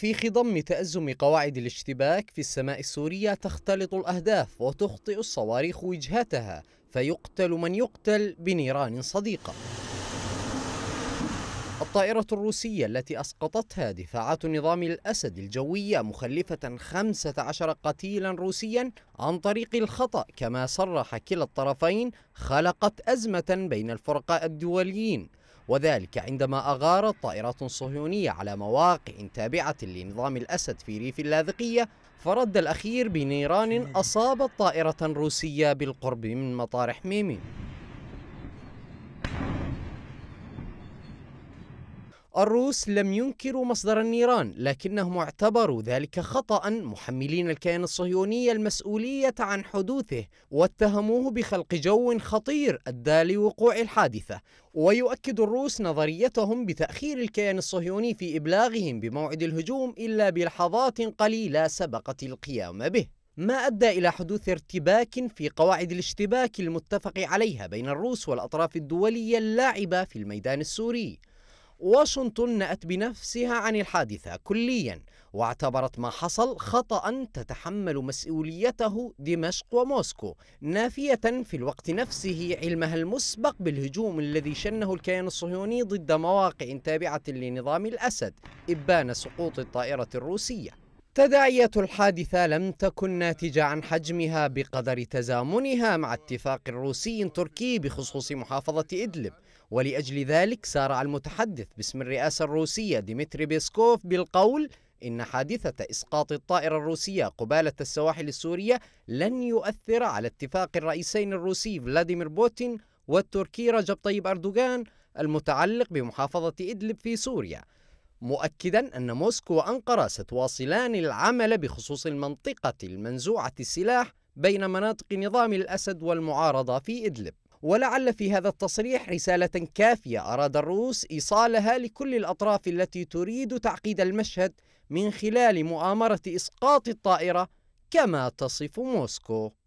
في خضم تأزم قواعد الاشتباك في السماء السورية تختلط الأهداف وتخطئ الصواريخ وجهتها فيقتل من يقتل بنيران صديقة الطائرة الروسية التي أسقطتها دفاعات نظام الأسد الجوية مخلفة 15 قتيلا روسيا عن طريق الخطأ كما صرح كلا الطرفين خلقت أزمة بين الفرقاء الدوليين وذلك عندما أغارت طائرات صهيونية على مواقع تابعة لنظام الأسد في ريف اللاذقية فرد الأخير بنيران أصابت طائرة روسية بالقرب من مطار حميمي الروس لم ينكروا مصدر النيران لكنهم اعتبروا ذلك خطأ محملين الكيان الصهيوني المسؤولية عن حدوثه واتهموه بخلق جو خطير أدى لوقوع الحادثة ويؤكد الروس نظريتهم بتأخير الكيان الصهيوني في إبلاغهم بموعد الهجوم إلا بلحظات قليلة سبقت القيام به ما أدى إلى حدوث ارتباك في قواعد الاشتباك المتفق عليها بين الروس والأطراف الدولية اللاعبة في الميدان السوري واشنطن نأت بنفسها عن الحادثة كليا واعتبرت ما حصل خطأ تتحمل مسؤوليته دمشق وموسكو نافية في الوقت نفسه علمها المسبق بالهجوم الذي شنه الكيان الصهيوني ضد مواقع تابعة لنظام الأسد إبان سقوط الطائرة الروسية تداعيات الحادثة لم تكن ناتجة عن حجمها بقدر تزامنها مع اتفاق روسي تركي بخصوص محافظة إدلب ولأجل ذلك سارع المتحدث باسم الرئاسة الروسية ديمتري بيسكوف بالقول إن حادثة إسقاط الطائرة الروسية قبالة السواحل السورية لن يؤثر على اتفاق الرئيسين الروسي فلاديمير بوتين والتركي رجب طيب أردوغان المتعلق بمحافظة إدلب في سوريا مؤكدا أن موسكو وأنقرة ستواصلان العمل بخصوص المنطقة المنزوعة السلاح بين مناطق نظام الأسد والمعارضة في إدلب ولعل في هذا التصريح رسالة كافية أراد الروس إيصالها لكل الأطراف التي تريد تعقيد المشهد من خلال مؤامرة إسقاط الطائرة كما تصف موسكو